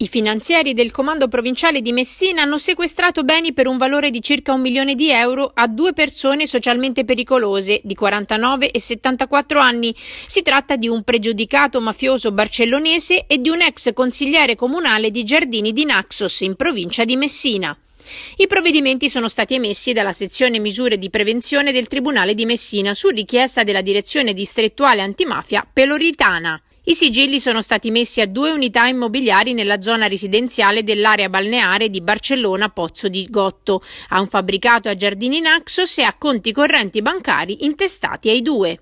I finanzieri del Comando Provinciale di Messina hanno sequestrato beni per un valore di circa un milione di euro a due persone socialmente pericolose di 49 e 74 anni. Si tratta di un pregiudicato mafioso barcellonese e di un ex consigliere comunale di Giardini di Naxos in provincia di Messina. I provvedimenti sono stati emessi dalla sezione misure di prevenzione del Tribunale di Messina su richiesta della direzione distrettuale antimafia Peloritana. I sigilli sono stati messi a due unità immobiliari nella zona residenziale dell'area balneare di Barcellona Pozzo di Gotto, a un fabbricato a Giardini Naxos e a conti correnti bancari intestati ai due.